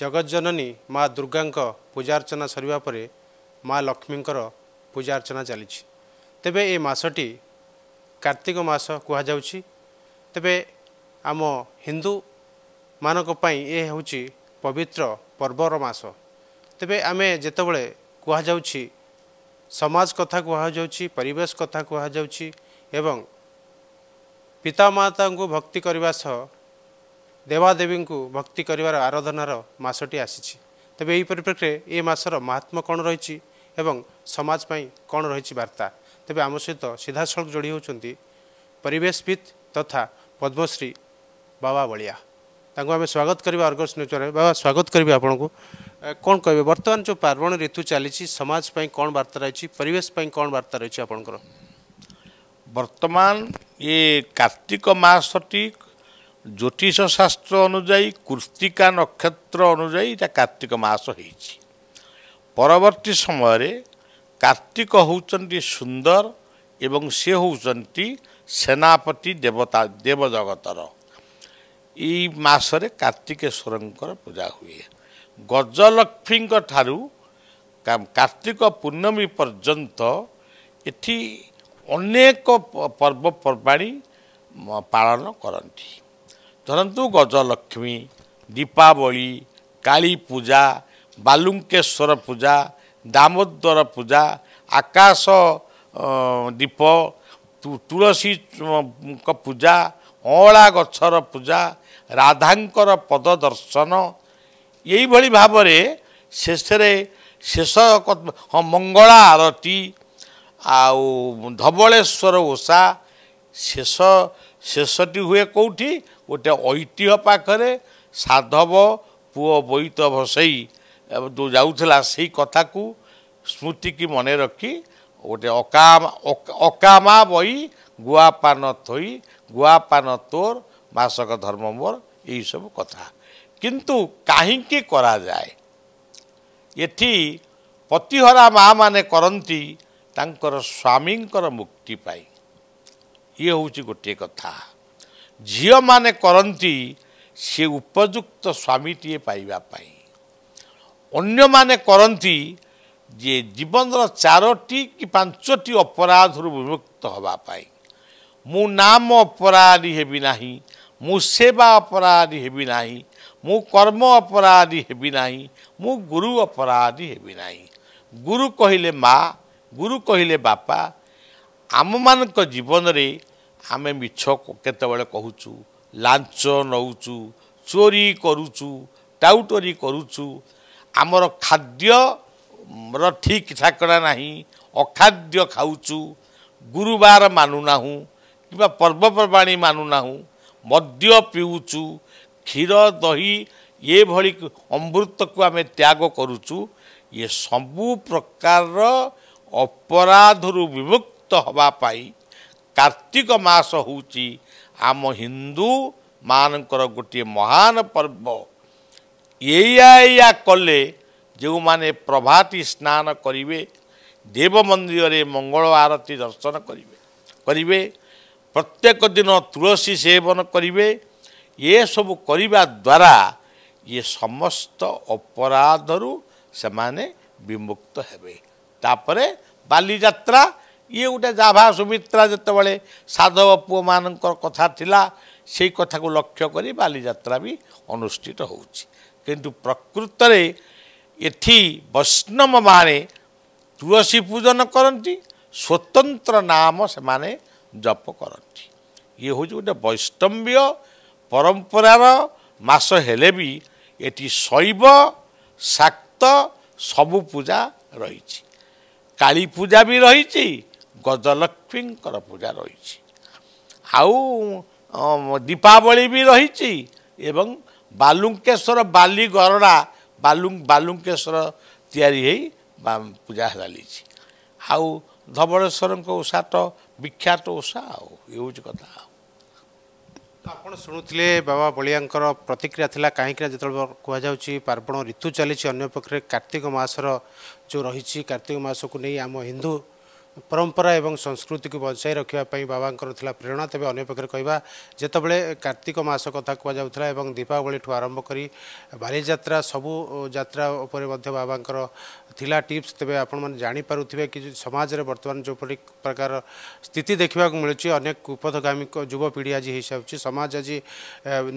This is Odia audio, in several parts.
ଜଗତଜନନୀ ମା ଦୁର୍ଗାଙ୍କ ପୂଜାର୍ଚ୍ଚନା ସରିବା ପରେ ମା ଲକ୍ଷ୍ମୀଙ୍କର ପୂଜାର୍ଚ୍ଚନା ଚାଲିଛି ତେବେ ଏ ମାସଟି କାର୍ତ୍ତିକ ମାସ କୁହାଯାଉଛି ତେବେ ଆମ ହିନ୍ଦୁମାନଙ୍କ ପାଇଁ ଏ ହେଉଛି ପବିତ୍ର ପର୍ବର ମାସ ତେବେ ଆମେ ଯେତେବେଳେ କୁହାଯାଉଛି ସମାଜ କଥା କୁହାଯାଉଛି ପରିବେଶ କଥା କୁହାଯାଉଛି ଏବଂ ପିତାମାତାଙ୍କୁ ଭକ୍ତି କରିବା ସହ ଦେବାଦେବୀଙ୍କୁ ଭକ୍ତି କରିବାର ଆରାଧନାର ମାସଟି ଆସିଛି ତେବେ ଏହି ପରିପ୍ରେକ୍ଷୀରେ ଏ ମାସର ମହାତ୍ମା କ'ଣ ରହିଛି ଏବଂ ସମାଜ ପାଇଁ କ'ଣ ରହିଛି ବାର୍ତ୍ତା ତେବେ ଆମ ସହିତ ସିଧାସଳଖ ଯୋଡ଼ି ହେଉଛନ୍ତି ପରିବେଶବିତ୍ ତଥା ପଦ୍ମଶ୍ରୀ ବାବା ବଳିଆ ତାଙ୍କୁ ଆମେ ସ୍ୱାଗତ କରିବା ଅର୍ଗସ ନ୍ୟୁଜରେ ବାବା ସ୍ୱାଗତ କରିବି ଆପଣଙ୍କୁ କ'ଣ କହିବେ ବର୍ତ୍ତମାନ ଯେଉଁ ପାର୍ବଣ ଋତୁ ଚାଲିଛି ସମାଜ ପାଇଁ କ'ଣ ବାର୍ତ୍ତା ରହିଛି ପରିବେଶ ପାଇଁ କ'ଣ ବାର୍ତ୍ତା ରହିଛି ଆପଣଙ୍କର ବର୍ତ୍ତମାନ ଏ କାର୍ତ୍ତିକ ମାସଟି জ্যোতিষ শাস্ত্র অনুযায়ী কৃত্তিকা নক্ষত্র অনুযায়ী এটা কার্তিক মাস হয়েছে পরবর্তী সময়ে কার্তিক হচ্ছেন সুন্দর এবং সে হচ্ছেন সেনাপতি দেবতা দেবজগতর এই মাসরে কার্তিকেশ্বরঙ্কর পূজা হুয়ে গজলক্ষ্মীঙ্ক ঠারু কার্তিক পূর্ণমী পর্যন্ত এটি অনেক পর্বপর্বাণী পালন করতে ଧରନ୍ତୁ ଗଜଲକ୍ଷ୍ମୀ ଦୀପାବଳି କାଳୀ ପୂଜା ବାଲୁଙ୍କେଶ୍ୱର ପୂଜା ଦାମୋଦର ପୂଜା ଆକାଶ ଦୀପ ତୁଳସୀଙ୍କ ପୂଜା ଅଁଳା ଗଛର ପୂଜା ରାଧାଙ୍କର ପଦ ଦର୍ଶନ ଏଇଭଳି ଭାବରେ ଶେଷରେ ଶେଷ ହଁ ମଙ୍ଗଳା ଆରତୀ ଆଉ ଧବଳେଶ୍ୱର ଓଷା ଶେଷ ଶେଷଟି ହୁଏ କେଉଁଠି ଗୋଟେ ଐତିହ୍ୟ ପାଖରେ ସାଧବ ପୁଅ ବୋଇତ ଭସେଇ ଯେଉଁ ଯାଉଥିଲା ସେଇ କଥାକୁ ସ୍ମୃତିକି ମନେ ରଖି ଗୋଟେ ଅକାମା ଅକାମା ବଇ ଗୁଆପାନ ଥୋଇ ଗୁଆପାନ ତୋର ମାସକ ଧର୍ମ ମୋର ଏହିସବୁ କଥା କିନ୍ତୁ କାହିଁକି କରାଯାଏ ଏଠି ପତିହରା ମାଆମାନେ କରନ୍ତି ତାଙ୍କର ସ୍ୱାମୀଙ୍କର ମୁକ୍ତି ପାଇଁ ଇଏ ହେଉଛି ଗୋଟିଏ କଥା ଝିଅମାନେ କରନ୍ତି ସେ ଉପଯୁକ୍ତ ସ୍ୱାମୀଟିଏ ପାଇବା ପାଇଁ ଅନ୍ୟମାନେ କରନ୍ତି ଯେ ଜୀବନର ଚାରୋଟି କି ପାଞ୍ଚଟି ଅପରାଧରୁ ବିମୁକ୍ତ ହେବା ପାଇଁ ମୁଁ ନାମ ଅପରାଧୀ ହେବି ନାହିଁ ମୁଁ ସେବା ଅପରାଧୀ ହେବି ନାହିଁ ମୁଁ କର୍ମ ଅପରାଧୀ ହେବି ନାହିଁ ମୁଁ ଗୁରୁ ଅପରାଧୀ ହେବି ନାହିଁ ଗୁରୁ କହିଲେ ମା' ଗୁରୁ କହିଲେ ବାପା ଆମମାନଙ୍କ ଜୀବନରେ ଆମେ ମିଛ କେତେବେଳେ କହୁଛୁ ଲାଞ୍ଚ ନେଉଛୁ ଚୋରି କରୁଛୁ ଟାଉଟରି କରୁଛୁ ଆମର ଖାଦ୍ୟର ଠିକ୍ ଠାକଣା ନାହିଁ ଅଖାଦ୍ୟ ଖାଉଛୁ ଗୁରୁବାର ମାନୁନାହୁଁ କିମ୍ବା ପର୍ବପର୍ବାଣି ମାନୁନାହୁଁ ମଦ୍ୟ ପିଉଛୁ କ୍ଷୀର ଦହି ଏଭଳି ଅମୃତକୁ ଆମେ ତ୍ୟାଗ କରୁଛୁ ଏ ସବୁ ପ୍ରକାରର ଅପରାଧରୁ ବିମୁକ୍ତ ହେବା ପାଇଁ କାର୍ତ୍ତିକ ମାସ ହେଉଛି ଆମ ହିନ୍ଦୁମାନଙ୍କର ଗୋଟିଏ ମହାନ ପର୍ବ ଏଇଆ ଏଇଆ କଲେ ଯେଉଁମାନେ ପ୍ରଭାତୀ ସ୍ନାନ କରିବେ ଦେବ ମନ୍ଦିରରେ ମଙ୍ଗଳ ଆରତୀ ଦର୍ଶନ କରିବେ କରିବେ ପ୍ରତ୍ୟେକ ଦିନ ତୁଳସୀ ସେବନ କରିବେ ଏସବୁ କରିବା ଦ୍ୱାରା ଇଏ ସମସ୍ତ ଅପରାଧରୁ ସେମାନେ ବିମୁକ୍ତ ହେବେ ତାପରେ ବାଲିଯାତ୍ରା ଇଏ ଗୋଟେ ଜାଭା ସୁମିତ୍ରା ଯେତେବେଳେ ସାଧବ ପୁଅମାନଙ୍କର କଥା ଥିଲା ସେଇ କଥାକୁ ଲକ୍ଷ୍ୟ କରି ବାଲିଯାତ୍ରା ବି ଅନୁଷ୍ଠିତ ହେଉଛି କିନ୍ତୁ ପ୍ରକୃତରେ ଏଠି ବୈଷ୍ଣବମାନେ ତୁଳସୀ ପୂଜନ କରନ୍ତି ସ୍ୱତନ୍ତ୍ର ନାମ ସେମାନେ ଜପ କରନ୍ତି ଇଏ ହେଉଛି ଗୋଟେ ବୈଷ୍ଣବ୍ୟ ପରମ୍ପରାର ମାସ ହେଲେ ବି ଏଠି ଶୈବ ଶାକ୍ତ ସବୁ ପୂଜା ରହିଛି କାଳୀ ପୂଜା ବି ରହିଛି ଗଜଲକ୍ଷ୍ମୀଙ୍କର ପୂଜା ରହିଛି ଆଉ ଦୀପାବଳି ବି ରହିଛି ଏବଂ ବାଲୁଙ୍କେଶ୍ୱର ବାଲି ଗରଡ଼ା ବାଲୁ ବାଲୁଙ୍କେଶ୍ୱର ତିଆରି ହେଇ ପୂଜା ଚାଲିଛି ଆଉ ଧବଳେଶ୍ୱରଙ୍କ ଓଷା ତ ବିଖ୍ୟାତ ଓଷା ଆଉ ଇଏ ହେଉଛି କଥା ଆଉ ଆପଣ ଶୁଣୁଥିଲେ ବାବା ବଳିଆଙ୍କର ପ୍ରତିକ୍ରିୟା ଥିଲା କାହିଁକିନା ଯେତେବେଳେ କୁହାଯାଉଛି ପାର୍ବଣ ଋତୁ ଚାଲିଛି ଅନ୍ୟପକ୍ଷରେ କାର୍ତ୍ତିକ ମାସର ଯେଉଁ ରହିଛି କାର୍ତ୍ତିକ ମାସକୁ ନେଇ ଆମ ହିନ୍ଦୁ ପରମ୍ପରା ଏବଂ ସଂସ୍କୃତିକୁ ବଞ୍ଚାଇ ରଖିବା ପାଇଁ ବାବାଙ୍କର ଥିଲା ପ୍ରେରଣା ତେବେ ଅନ୍ୟ ପକ୍ଷରେ କହିବା ଯେତେବେଳେ କାର୍ତ୍ତିକ ମାସ କଥା କୁହାଯାଉଥିଲା ଏବଂ ଦୀପାବଳିଠୁ ଆରମ୍ଭ କରି ବାଲିଯାତ୍ରା ସବୁ ଯାତ୍ରା ଉପରେ ମଧ୍ୟ ବାବାଙ୍କର ଥିଲା ଟିପ୍ସ ତେବେ ଆପଣମାନେ ଜାଣିପାରୁଥିବେ କି ସମାଜରେ ବର୍ତ୍ତମାନ ଯେଉଁପରି ପ୍ରକାର ସ୍ଥିତି ଦେଖିବାକୁ ମିଳୁଛି ଅନେକ ଉପଥଗାମୀ ଯୁବପିଢ଼ି ଆଜି ହୋଇସାରୁଛି ସମାଜ ଆଜି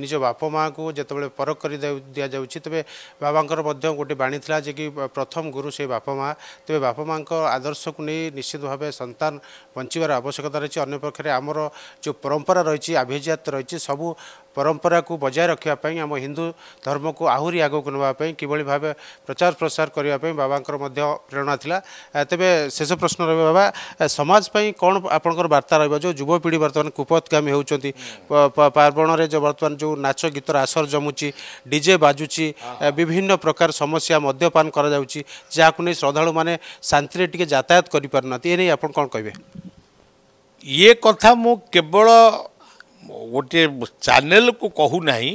ନିଜ ବାପ ମାଆଙ୍କୁ ଯେତେବେଳେ ପରଖ କରି ଦିଆଯାଉଛି ତେବେ ବାବାଙ୍କର ମଧ୍ୟ ଗୋଟେ ବାଣୀ ଥିଲା ଯେ କି ପ୍ରଥମ ଗୁରୁ ସେ ବାପା ମାଆ ତେବେ ବାପା ମାଆଙ୍କ ଆଦର୍ଶକୁ ନେଇ ନିଶ୍ଚିତ ନିହାତି ଭାବେ ସନ୍ତାନ ବଞ୍ଚିବାର ଆବଶ୍ୟକତା ରହିଛି ଅନ୍ୟପକ୍ଷରେ ଆମର ଯେଉଁ ପରମ୍ପରା ରହିଛି ଆଭିଜାତ ରହିଛି ସବୁ ପରମ୍ପରାକୁ ବଜାୟ ରଖିବା ପାଇଁ ଆମ ହିନ୍ଦୁ ଧର୍ମକୁ ଆହୁରି ଆଗକୁ ନେବା ପାଇଁ କିଭଳି ଭାବେ ପ୍ରଚାର ପ୍ରସାର କରିବା ପାଇଁ ବାବାଙ୍କର ମଧ୍ୟ ପ୍ରେରଣା ଥିଲା ତେବେ ଶେଷ ପ୍ରଶ୍ନ ରହିବ ବାବା ସମାଜ ପାଇଁ କ'ଣ ଆପଣଙ୍କର ବାର୍ତ୍ତା ରହିବ ଯେଉଁ ଯୁବପିଢ଼ି ବର୍ତ୍ତମାନ କୁପତଗାମୀ ହେଉଛନ୍ତି ପାର୍ବଣରେ ଯେଉଁ ବର୍ତ୍ତମାନ ଯେଉଁ ନାଚ ଗୀତର ଆସର ଜମୁଛି ଡିଜେ ବାଜୁଛି ବିଭିନ୍ନ ପ୍ରକାର ସମସ୍ୟା ମଦ୍ୟପାନ କରାଯାଉଛି ଯାହାକୁ ନେଇ ଶ୍ରଦ୍ଧାଳୁମାନେ ଶାନ୍ତିରେ ଟିକେ ଯାତାୟାତ କରିପାରୁନାହାନ୍ତି ଏ ନେଇ ଆପଣ କ'ଣ କହିବେ ଇଏ କଥା ମୁଁ କେବଳ ଗୋଟିଏ ଚ୍ୟାନେଲକୁ କହୁନାହିଁ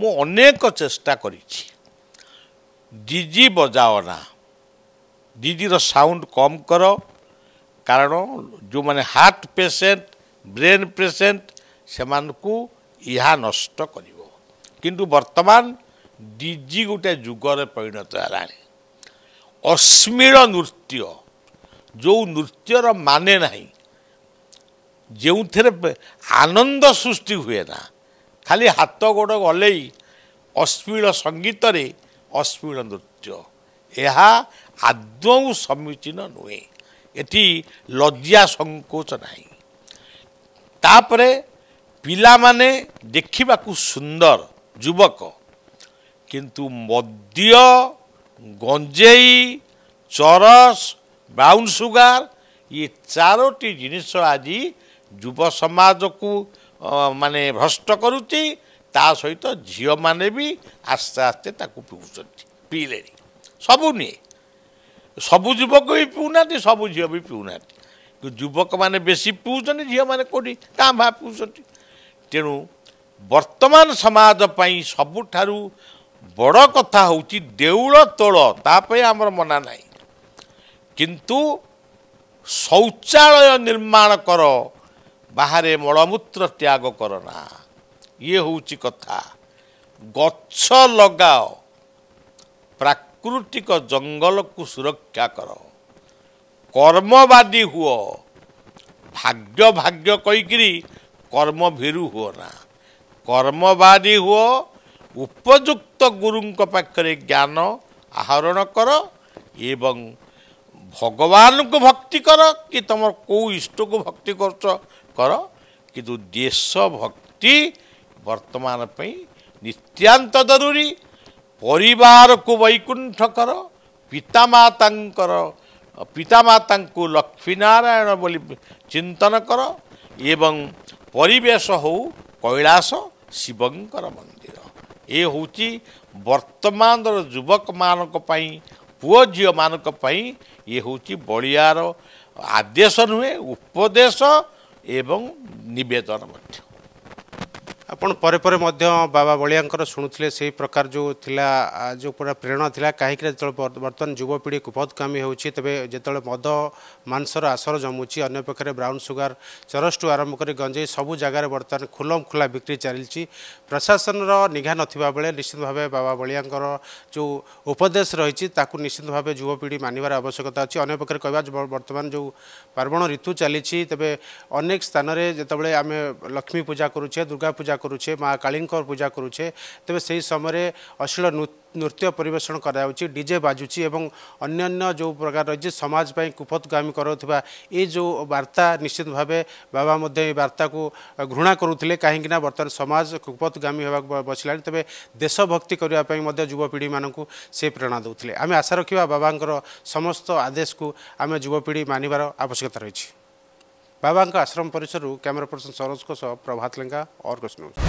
ମୁଁ ଅନେକ ଚେଷ୍ଟା କରିଛି ଡିଜି ବଜାଓ ନା ଡିଜିର ସାଉଣ୍ଡ କମ୍ କର କାରଣ ଯେଉଁମାନେ ହାର୍ଟ ପେସେଣ୍ଟ ବ୍ରେନ୍ ପେସେଣ୍ଟ ସେମାନଙ୍କୁ ଏହା ନଷ୍ଟ କରିବ କିନ୍ତୁ ବର୍ତ୍ତମାନ ଡିଜି ଗୋଟିଏ ଯୁଗରେ ପରିଣତ ହେଲାଣି ଅଶ୍ଳୀଳ ନୃତ୍ୟ ଯେଉଁ ନୃତ୍ୟର ମାନେ ନାହିଁ ଯେଉଁଥିରେ ଆନନ୍ଦ ସୃଷ୍ଟି ହୁଏ ନା ଖାଲି ହାତ ଗୋଡ଼ ଗଲେଇ ଅଶ୍ଳୀଳ ସଙ୍ଗୀତରେ ଅଶ୍ଳୀଳ ନୃତ୍ୟ ଏହା ଆଦୌ ସମୀଚୀନ ନୁହେଁ ଏଠି ଲଜ୍ଜା ସଙ୍କୋଚ ନାହିଁ ତାପରେ ପିଲାମାନେ ଦେଖିବାକୁ ସୁନ୍ଦର ଯୁବକ କିନ୍ତୁ ମଦ୍ୟ ଗଞ୍ଜେଇ ଚରସ ବ୍ରାଉନ୍ ସୁଗାର ଇଏ ଚାରୋଟି ଜିନିଷ ଆଜି ଯୁବ ସମାଜକୁ ମାନେ ଭ୍ରଷ୍ଟ କରୁଛି ତା ସହିତ ଝିଅମାନେ ବି ଆସ୍ତେ ଆସ୍ତେ ତାକୁ ପିଉଛନ୍ତି ପିଇଲେଣି ସବୁ ନୁହେଁ ସବୁ ଯୁବକ ବି ପିଉନାହାନ୍ତି ସବୁ ଝିଅ ବି ପିଉନାହାନ୍ତି ଯୁବକମାନେ ବେଶୀ ପିଉଛନ୍ତି ଝିଅମାନେ କେଉଁଠି କାଁ ଭାଁ ପିଉଛନ୍ତି ତେଣୁ ବର୍ତ୍ତମାନ ସମାଜ ପାଇଁ ସବୁଠାରୁ ବଡ଼ କଥା ହେଉଛି ଦେଉଳ ତୋଳ ତା ପାଇଁ ଆମର ମନା ନାହିଁ କିନ୍ତୁ ଶୌଚାଳୟ ନିର୍ମାଣ କର ବାହାରେ ମଳମୂତ୍ର ତ୍ୟାଗ କର ନା ଇଏ ହେଉଛି କଥା ଗଛ ଲଗାଅ ପ୍ରାକୃତିକ ଜଙ୍ଗଲକୁ ସୁରକ୍ଷା କର କର୍ମବାଦୀ ହୁଅ ଭାଗ୍ୟ ଭାଗ୍ୟ କହିକିରି କର୍ମ ଭୀରୁ ହୁଅ ନା କର୍ମବାଦୀ ହୁଅ ଉପଯୁକ୍ତ ଗୁରୁଙ୍କ ପାଖରେ ଜ୍ଞାନ ଆହରଣ କର ଏବଂ ଭଗବାନଙ୍କୁ ଭକ୍ତି କର କି ତୁମର କେଉଁ ଇଷ୍ଟକୁ ଭକ୍ତି କରୁଛ କର କିନ୍ତୁ ଦେଶଭକ୍ତି ବର୍ତ୍ତମାନ ପାଇଁ ନିତ୍ୟାନ୍ତ ଜରୁରୀ ପରିବାରକୁ ବୈକୁଣ୍ଠ କର ପିତାମାତାଙ୍କର ପିତାମାତାଙ୍କୁ ଲକ୍ଷ୍ମୀନାରାୟଣ ବୋଲି ଚିନ୍ତନ କର ଏବଂ ପରିବେଶ ହେଉ କୈଳାସ ଶିବଙ୍କର ମନ୍ଦିର ଏ ହେଉଛି ବର୍ତ୍ତମାନର ଯୁବକମାନଙ୍କ ପାଇଁ ପୁଅ ଝିଅମାନଙ୍କ ପାଇଁ ଇଏ ହେଉଛି ବଳିଆର ଆଦେଶ ନୁହେଁ ଉପଦେଶ এবং নিবেদন করতে ଆପଣ ପରେ ପରେ ମଧ୍ୟ ବାବା ବଳିଆଙ୍କର ଶୁଣୁଥିଲେ ସେହି ପ୍ରକାର ଯେଉଁ ଥିଲା ଯେଉଁ ପୁରା ପ୍ରେରଣା ଥିଲା କାହିଁକି ନା ଯେତେବେଳେ ବର୍ତ୍ତମାନ ଯୁବପିଢ଼ି କୁପଦକାମୀ ହେଉଛି ତେବେ ଯେତେବେଳେ ମଦ ମାଂସର ଆସର ଜମୁଛି ଅନ୍ୟପକ୍ଷରେ ବ୍ରାଉନ୍ ସୁଗାର ଚରସଠୁ ଆରମ୍ଭ କରି ଗଞ୍ଜେଇ ସବୁ ଜାଗାରେ ବର୍ତ୍ତମାନ ଖୋଲମ ଖୋଲା ବିକ୍ରି ଚାଲିଛି ପ୍ରଶାସନର ନିଘା ନଥିବା ବେଳେ ନିଶ୍ଚିତ ଭାବେ ବାବା ବଳିଆଙ୍କର ଯେଉଁ ଉପଦେଶ ରହିଛି ତାକୁ ନିଶ୍ଚିତ ଭାବେ ଯୁବପିଢ଼ି ମାନିବାର ଆବଶ୍ୟକତା ଅଛି ଅନ୍ୟପକ୍ଷରେ କହିବା ବର୍ତ୍ତମାନ ଯେଉଁ ପାର୍ବଣ ଋତୁ ଚାଲିଛି ତେବେ ଅନେକ ସ୍ଥାନରେ ଯେତେବେଳେ ଆମେ ଲକ୍ଷ୍ମୀ ପୂଜା କରୁଛେ ଦୁର୍ଗା ପୂଜା ପୂଜା କରୁଛେ ମା କାଳୀଙ୍କର ପୂଜା କରୁଛେ ତେବେ ସେହି ସମୟରେ ଅଶ୍ଳୀଳ ନୃତ୍ୟ ପରିବେଷଣ କରାଯାଉଛି ଡିଜେ ବାଜୁଛି ଏବଂ ଅନ୍ୟାନ୍ୟ ଯେଉଁ ପ୍ରକାର ରହିଛି ସମାଜ ପାଇଁ କୁପଥଗାମୀ କରାଉଥିବା ଏ ଯେଉଁ ବାର୍ତ୍ତା ନିଶ୍ଚିତ ଭାବେ ବାବା ମଧ୍ୟ ଏ ବାର୍ତ୍ତାକୁ ଘୃଣା କରୁଥିଲେ କାହିଁକିନା ବର୍ତ୍ତମାନ ସମାଜ କୁପଥଗାମୀ ହେବାକୁ ବସିଲାଣି ତେବେ ଦେଶଭକ୍ତି କରିବା ପାଇଁ ମଧ୍ୟ ଯୁବପିଢ଼ିମାନଙ୍କୁ ସେ ପ୍ରେରଣା ଦେଉଥିଲେ ଆମେ ଆଶା ରଖିବା ବାବାଙ୍କର ସମସ୍ତ ଆଦେଶକୁ ଆମେ ଯୁବପିଢ଼ି ମାନିବାର ଆବଶ୍ୟକତା ରହିଛି बाबाको आश्रम परिसरु क्यामेरा पर्सन सरोजको सह प्रभात लेङ्गा अर्को